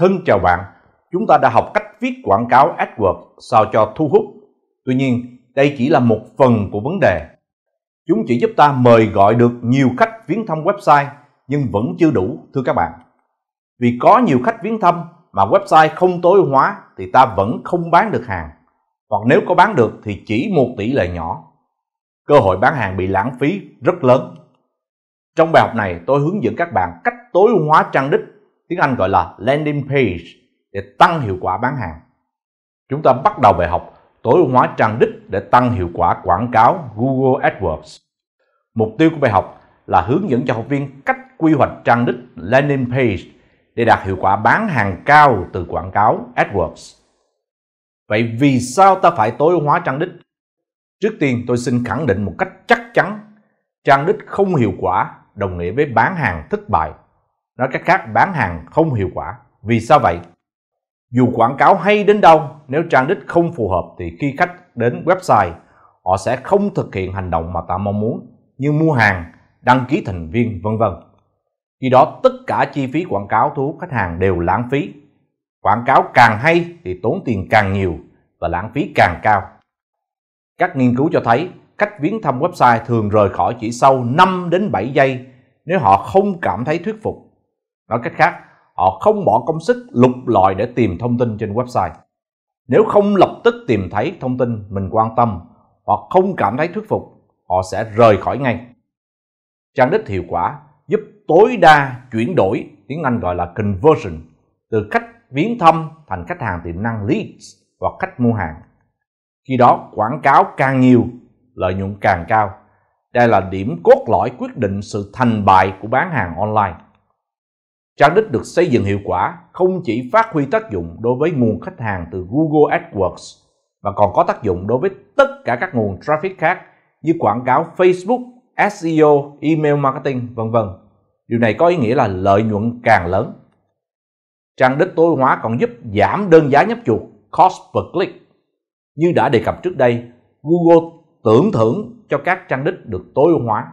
Thân chào bạn, chúng ta đã học cách viết quảng cáo AdWords sao cho thu hút. Tuy nhiên, đây chỉ là một phần của vấn đề. Chúng chỉ giúp ta mời gọi được nhiều khách viếng thăm website nhưng vẫn chưa đủ thưa các bạn. Vì có nhiều khách viếng thăm mà website không tối ưu hóa thì ta vẫn không bán được hàng. Hoặc nếu có bán được thì chỉ một tỷ lệ nhỏ. Cơ hội bán hàng bị lãng phí rất lớn. Trong bài học này tôi hướng dẫn các bạn cách tối ưu hóa trang đích tiếng Anh gọi là landing page để tăng hiệu quả bán hàng. Chúng ta bắt đầu bài học tối ưu hóa trang đích để tăng hiệu quả quảng cáo Google AdWords. Mục tiêu của bài học là hướng dẫn cho học viên cách quy hoạch trang đích landing page để đạt hiệu quả bán hàng cao từ quảng cáo AdWords. Vậy vì sao ta phải tối ưu hóa trang đích? Trước tiên tôi xin khẳng định một cách chắc chắn, trang đích không hiệu quả đồng nghĩa với bán hàng thất bại nói cách khác bán hàng không hiệu quả vì sao vậy dù quảng cáo hay đến đâu nếu trang đích không phù hợp thì khi khách đến website họ sẽ không thực hiện hành động mà ta mong muốn như mua hàng đăng ký thành viên vân vân khi đó tất cả chi phí quảng cáo thu hút khách hàng đều lãng phí quảng cáo càng hay thì tốn tiền càng nhiều và lãng phí càng cao các nghiên cứu cho thấy khách viếng thăm website thường rời khỏi chỉ sau 5 đến 7 giây nếu họ không cảm thấy thuyết phục Nói cách khác, họ không bỏ công sức lục lọi để tìm thông tin trên website. Nếu không lập tức tìm thấy thông tin mình quan tâm hoặc không cảm thấy thuyết phục, họ sẽ rời khỏi ngay. Trang đích hiệu quả giúp tối đa chuyển đổi, tiếng Anh gọi là conversion, từ khách viếng thăm thành khách hàng tiềm năng leads hoặc khách mua hàng. Khi đó, quảng cáo càng nhiều, lợi nhuận càng cao. Đây là điểm cốt lõi quyết định sự thành bại của bán hàng online trang đích được xây dựng hiệu quả không chỉ phát huy tác dụng đối với nguồn khách hàng từ Google AdWords mà còn có tác dụng đối với tất cả các nguồn traffic khác như quảng cáo Facebook, SEO, email marketing, vân vân. Điều này có ý nghĩa là lợi nhuận càng lớn. Trang đích tối hóa còn giúp giảm đơn giá nhấp chuột cost per click. Như đã đề cập trước đây, Google tưởng thưởng cho các trang đích được tối ưu hóa.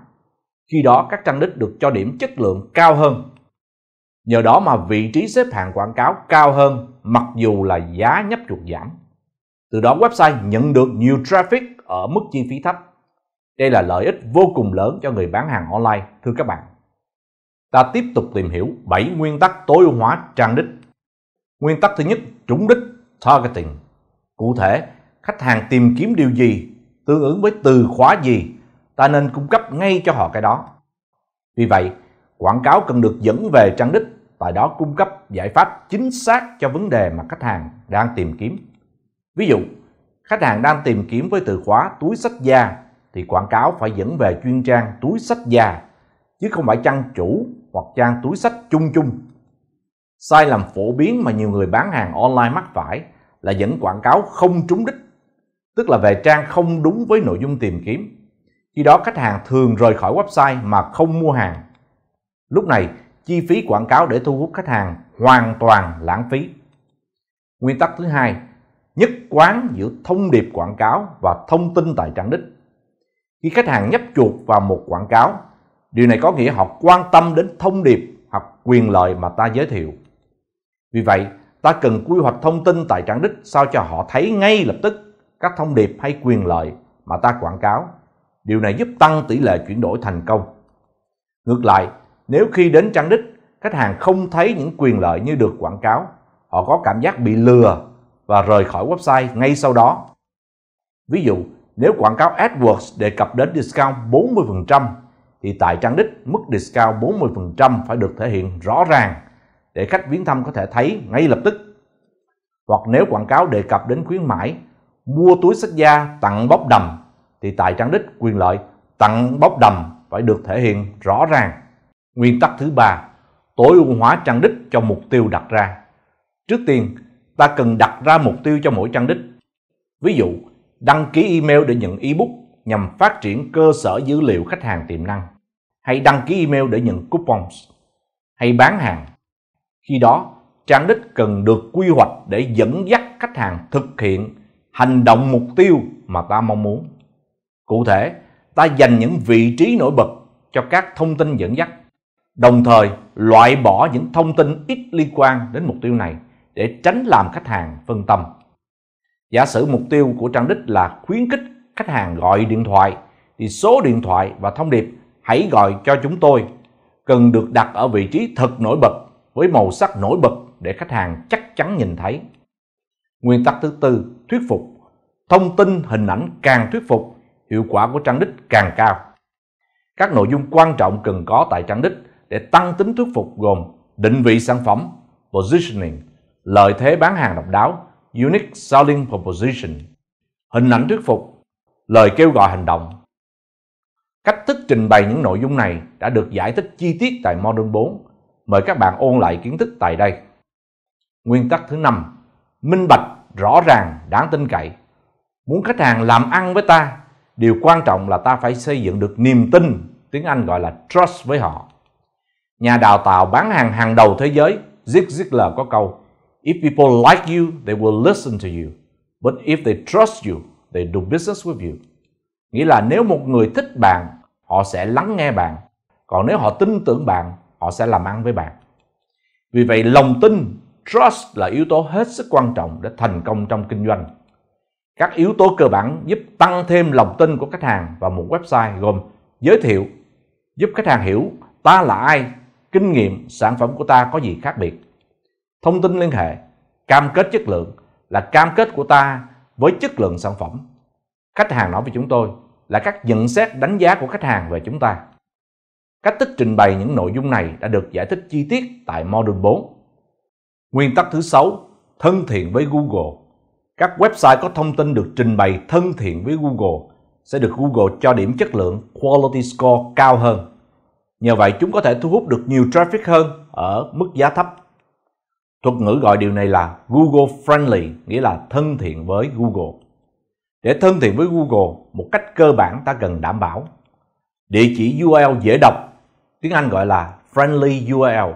Khi đó các trang đích được cho điểm chất lượng cao hơn Nhờ đó mà vị trí xếp hạng quảng cáo cao hơn mặc dù là giá nhấp chuột giảm. Từ đó website nhận được nhiều traffic ở mức chi phí thấp. Đây là lợi ích vô cùng lớn cho người bán hàng online, thưa các bạn. Ta tiếp tục tìm hiểu 7 nguyên tắc tối ưu hóa trang đích. Nguyên tắc thứ nhất, trúng đích, targeting. Cụ thể, khách hàng tìm kiếm điều gì, tương ứng với từ khóa gì, ta nên cung cấp ngay cho họ cái đó. Vì vậy, quảng cáo cần được dẫn về trang đích Tại đó cung cấp giải pháp chính xác cho vấn đề mà khách hàng đang tìm kiếm. Ví dụ, khách hàng đang tìm kiếm với từ khóa túi sách da thì quảng cáo phải dẫn về chuyên trang túi sách da chứ không phải trang chủ hoặc trang túi sách chung chung. Sai lầm phổ biến mà nhiều người bán hàng online mắc phải là dẫn quảng cáo không trúng đích, tức là về trang không đúng với nội dung tìm kiếm. Khi đó khách hàng thường rời khỏi website mà không mua hàng. Lúc này, chi phí quảng cáo để thu hút khách hàng hoàn toàn lãng phí. Nguyên tắc thứ hai, nhất quán giữa thông điệp quảng cáo và thông tin tại trang đích. Khi khách hàng nhấp chuột vào một quảng cáo, điều này có nghĩa họ quan tâm đến thông điệp hoặc quyền lợi mà ta giới thiệu. Vì vậy, ta cần quy hoạch thông tin tại trang đích sao cho họ thấy ngay lập tức các thông điệp hay quyền lợi mà ta quảng cáo. Điều này giúp tăng tỷ lệ chuyển đổi thành công. Ngược lại, nếu khi đến trang đích, khách hàng không thấy những quyền lợi như được quảng cáo, họ có cảm giác bị lừa và rời khỏi website ngay sau đó. Ví dụ, nếu quảng cáo AdWords đề cập đến discount 40%, thì tại trang đích mức discount 40% phải được thể hiện rõ ràng để khách viếng thăm có thể thấy ngay lập tức. Hoặc nếu quảng cáo đề cập đến khuyến mãi, mua túi sách da tặng bóp đầm, thì tại trang đích quyền lợi tặng bóp đầm phải được thể hiện rõ ràng. Nguyên tắc thứ ba, tối ưu hóa trang đích cho mục tiêu đặt ra. Trước tiên, ta cần đặt ra mục tiêu cho mỗi trang đích. Ví dụ, đăng ký email để nhận ebook nhằm phát triển cơ sở dữ liệu khách hàng tiềm năng, hay đăng ký email để nhận coupons, hay bán hàng. Khi đó, trang đích cần được quy hoạch để dẫn dắt khách hàng thực hiện hành động mục tiêu mà ta mong muốn. Cụ thể, ta dành những vị trí nổi bật cho các thông tin dẫn dắt Đồng thời loại bỏ những thông tin ít liên quan đến mục tiêu này để tránh làm khách hàng phân tâm. Giả sử mục tiêu của trang đích là khuyến khích khách hàng gọi điện thoại thì số điện thoại và thông điệp hãy gọi cho chúng tôi cần được đặt ở vị trí thật nổi bật với màu sắc nổi bật để khách hàng chắc chắn nhìn thấy. Nguyên tắc thứ tư, thuyết phục. Thông tin hình ảnh càng thuyết phục, hiệu quả của trang đích càng cao. Các nội dung quan trọng cần có tại trang đích để tăng tính thuyết phục gồm định vị sản phẩm, positioning, lợi thế bán hàng độc đáo, unique selling proposition, hình ảnh thuyết phục, lời kêu gọi hành động. Cách thức trình bày những nội dung này đã được giải thích chi tiết tại Model 4. Mời các bạn ôn lại kiến thức tại đây. Nguyên tắc thứ năm, Minh bạch, rõ ràng, đáng tin cậy. Muốn khách hàng làm ăn với ta, điều quan trọng là ta phải xây dựng được niềm tin, tiếng Anh gọi là trust với họ. Nhà đào tạo bán hàng hàng đầu thế giới Zig Ziglar có câu If people like you, they will listen to you. But if they trust you, they do business with you. Nghĩa là nếu một người thích bạn, họ sẽ lắng nghe bạn. Còn nếu họ tin tưởng bạn, họ sẽ làm ăn với bạn. Vì vậy lòng tin, trust là yếu tố hết sức quan trọng để thành công trong kinh doanh. Các yếu tố cơ bản giúp tăng thêm lòng tin của khách hàng vào một website gồm giới thiệu, giúp khách hàng hiểu ta là ai, kinh nghiệm, sản phẩm của ta có gì khác biệt. Thông tin liên hệ, cam kết chất lượng là cam kết của ta với chất lượng sản phẩm. Khách hàng nói với chúng tôi là các nhận xét đánh giá của khách hàng về chúng ta. Cách thức trình bày những nội dung này đã được giải thích chi tiết tại module 4. Nguyên tắc thứ 6, thân thiện với Google. Các website có thông tin được trình bày thân thiện với Google sẽ được Google cho điểm chất lượng Quality Score cao hơn. Nhờ vậy chúng có thể thu hút được nhiều traffic hơn ở mức giá thấp. Thuật ngữ gọi điều này là Google Friendly, nghĩa là thân thiện với Google. Để thân thiện với Google, một cách cơ bản ta cần đảm bảo địa chỉ URL dễ đọc, tiếng Anh gọi là friendly URL.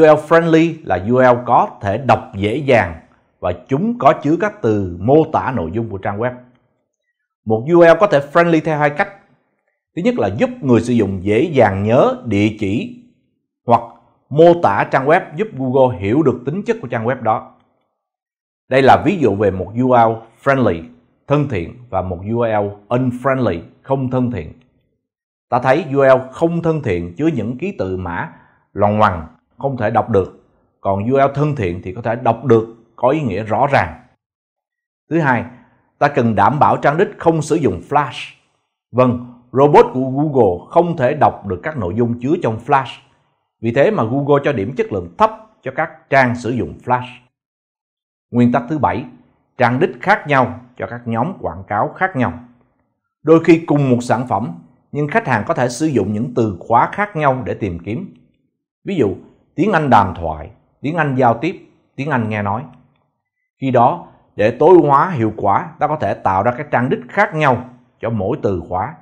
URL friendly là URL có thể đọc dễ dàng và chúng có chứa các từ mô tả nội dung của trang web. Một URL có thể friendly theo hai cách. Thứ nhất là giúp người sử dụng dễ dàng nhớ địa chỉ hoặc mô tả trang web giúp Google hiểu được tính chất của trang web đó. Đây là ví dụ về một URL friendly, thân thiện và một URL unfriendly, không thân thiện. Ta thấy URL không thân thiện chứa những ký tự mã loằng ngoằng không thể đọc được, còn URL thân thiện thì có thể đọc được, có ý nghĩa rõ ràng. Thứ hai, ta cần đảm bảo trang đích không sử dụng flash. Vâng, robot của Google không thể đọc được các nội dung chứa trong Flash. Vì thế mà Google cho điểm chất lượng thấp cho các trang sử dụng Flash. Nguyên tắc thứ bảy, trang đích khác nhau cho các nhóm quảng cáo khác nhau. Đôi khi cùng một sản phẩm, nhưng khách hàng có thể sử dụng những từ khóa khác nhau để tìm kiếm. Ví dụ, tiếng Anh đàm thoại, tiếng Anh giao tiếp, tiếng Anh nghe nói. Khi đó, để tối hóa hiệu quả, ta có thể tạo ra các trang đích khác nhau cho mỗi từ khóa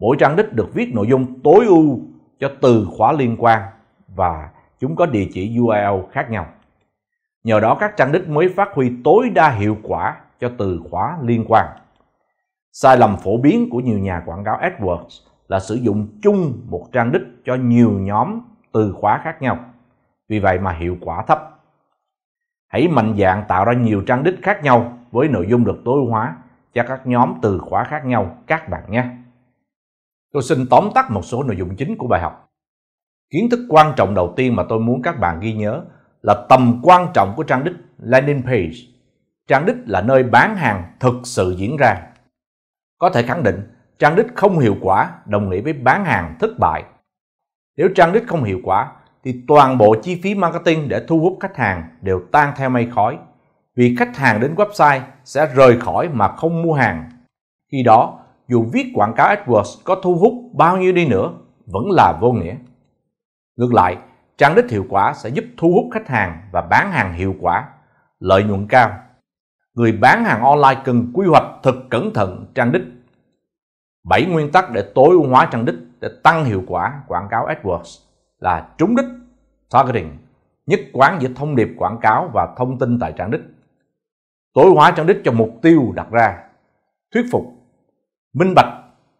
Mỗi trang đích được viết nội dung tối ưu cho từ khóa liên quan và chúng có địa chỉ URL e khác nhau. Nhờ đó các trang đích mới phát huy tối đa hiệu quả cho từ khóa liên quan. Sai lầm phổ biến của nhiều nhà quảng cáo AdWords là sử dụng chung một trang đích cho nhiều nhóm từ khóa khác nhau. Vì vậy mà hiệu quả thấp. Hãy mạnh dạn tạo ra nhiều trang đích khác nhau với nội dung được tối hóa cho các nhóm từ khóa khác nhau các bạn nhé. Tôi xin tóm tắt một số nội dung chính của bài học. Kiến thức quan trọng đầu tiên mà tôi muốn các bạn ghi nhớ là tầm quan trọng của trang đích landing page. Trang đích là nơi bán hàng thực sự diễn ra. Có thể khẳng định, trang đích không hiệu quả đồng nghĩa với bán hàng thất bại. Nếu trang đích không hiệu quả thì toàn bộ chi phí marketing để thu hút khách hàng đều tan theo mây khói vì khách hàng đến website sẽ rời khỏi mà không mua hàng. Khi đó, dù viết quảng cáo AdWords có thu hút bao nhiêu đi nữa vẫn là vô nghĩa. Ngược lại, trang đích hiệu quả sẽ giúp thu hút khách hàng và bán hàng hiệu quả, lợi nhuận cao. Người bán hàng online cần quy hoạch thật cẩn thận trang đích. 7 nguyên tắc để tối ưu hóa trang đích để tăng hiệu quả quảng cáo AdWords là trúng đích, targeting, nhất quán giữa thông điệp quảng cáo và thông tin tại trang đích. Tối hóa trang đích cho mục tiêu đặt ra, thuyết phục minh bạch,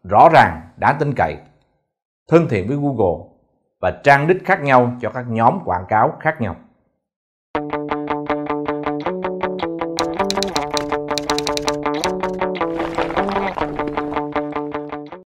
rõ ràng, đáng tin cậy, thân thiện với Google và trang đích khác nhau cho các nhóm quảng cáo khác nhau.